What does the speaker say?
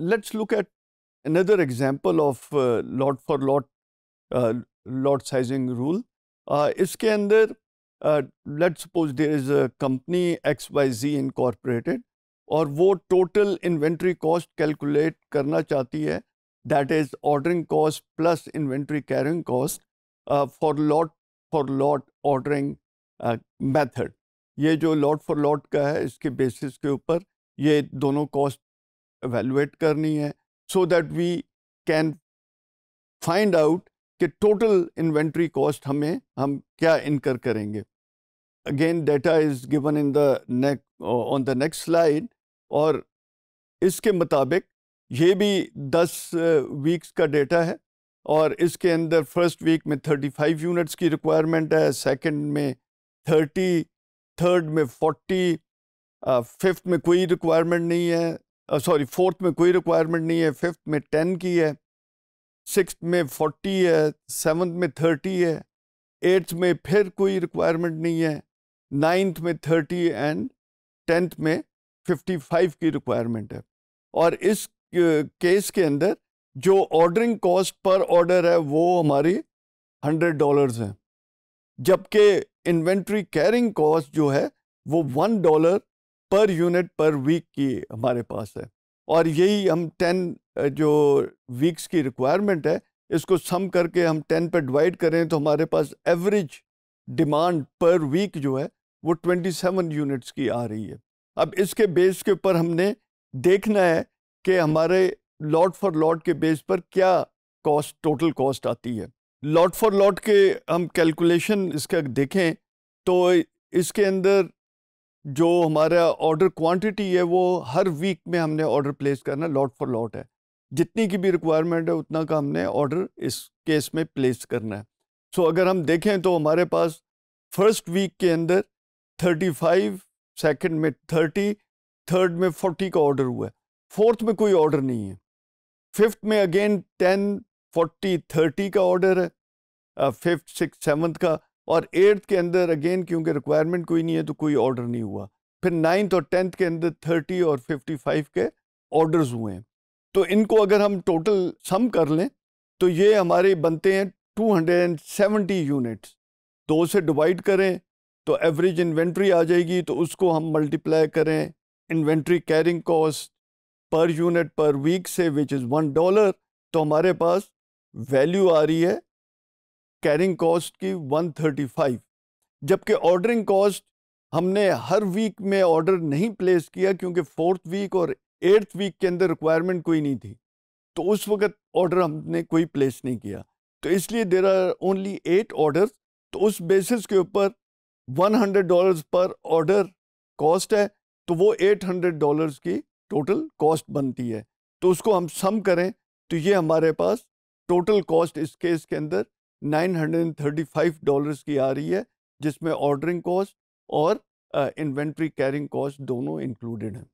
let's look at another example of uh, lot for lot uh, lot sizing rule. Uh, इसके अंदर let's suppose there is a company X Y Z incorporated और वो total inventory cost calculate करना चाहती है that is ordering cost plus inventory carrying cost for lot for lot ordering method ये जो lot for lot का है इसके बेसिस के ऊपर ये दोनों कॉस्ट एवेलुएट करनी है so that we can find out कि टोटल इन्वेंट्री कॉस्ट हमें हम क्या इनकर करेंगे again data is given in the neck on the next slide और इसके मुताबिक ये भी 10 वीक्स का डेटा है और इसके अंदर फर्स्ट वीक में 35 यूनिट्स की रिक्वायरमेंट है सेकंड में 30 थर्ड में 40 फिफ्थ में कोई रिक्वायरमेंट नहीं है सॉरी फोर्थ में कोई रिक्वायरमेंट नहीं है फिफ्थ में टेन की है सिक्स में फोर्टी है सेवन्थ में थर्टी है एट्थ में फिर कोई रिक्वायरमेंट नहीं है नाइन्थ में थर्टी एंड टेंथ में फिफ्टी फाइव की रिक्वायरमेंट है और इस केस के अंदर जो ऑर्डरिंग कॉस्ट पर ऑर्डर है वो हमारी हंड्रेड डॉलर्स है जबकि इन्वेंट्री कैरिंग कॉस्ट जो है वो one dollar per unit per week की हमारे पास है और यही हम टेन जो वीक्स की रिक्वायरमेंट है इसको सम करके हम टेन पर डिवाइड करें तो हमारे पास एवरेज डिमांड पर वीक जो है वो ट्वेंटी सेवन यूनिट्स की आ रही है अब इसके बेस के ऊपर हमने देखना है कि हमारे लॉट फॉर लॉट के बेस पर क्या कॉस्ट टोटल कॉस्ट आती है लॉट फॉर लॉट के हम कैलकुलेशन इसका देखें तो इसके अंदर जो हमारा ऑर्डर क्वांटिटी है वो हर वीक में हमने ऑर्डर प्लेस करना लॉट फॉर लॉट है जितनी की भी रिक्वायरमेंट है उतना का हमने ऑर्डर इस केस में प्लेस करना है सो so, अगर हम देखें तो हमारे पास फर्स्ट वीक के अंदर 35, सेकेंड में 30, थर्ड में 40 का ऑर्डर हुआ है फोर्थ में कोई ऑर्डर नहीं है फिफ्थ में अगेन 10, 40, 30 का ऑर्डर है फिफ्थ सिक्स सेवन्थ का और एट्थ के अंदर अगेन क्योंकि रिक्वायरमेंट कोई नहीं है तो कोई ऑर्डर नहीं हुआ फिर नाइन्थ और टेंथ के अंदर थर्टी और फिफ्टी फाइव के ऑर्डर्स हुए हैं तो इनको अगर हम टोटल सम कर लें तो ये हमारे बनते हैं two hundred and seventy units दो से डिवाइड करें तो एवरेज इन्वेंट्री आ जाएगी तो उसको हम मल्टीप्लाई करें inventory carrying cost per unit per week से विच इज़ वन डॉलर तो हमारे पास वैल्यू आ रही है कैरिंग कॉस्ट की 135 जबकि ऑर्डरिंग कॉस्ट हमने हर वीक में ऑर्डर नहीं प्लेस किया क्योंकि फोर्थ वीक और एट्थ वीक के अंदर रिक्वायरमेंट कोई नहीं थी तो उस वक्त ऑर्डर हमने कोई प्लेस नहीं किया तो इसलिए there are only eight order तो उस बेसिस के ऊपर 100 डॉलर्स पर ऑर्डर कॉस्ट है तो वो 800 डॉलर्स की टोटल कॉस्ट बनती है तो उसको हम सम करें तो ये हमारे पास टोटल कॉस्ट इस केस के अंदर 935 डॉलर्स की आ रही है जिसमें ऑर्डरिंग कॉस्ट और इन्वेंट्री कैरिंग कॉस्ट दोनों इंक्लूडेड हैं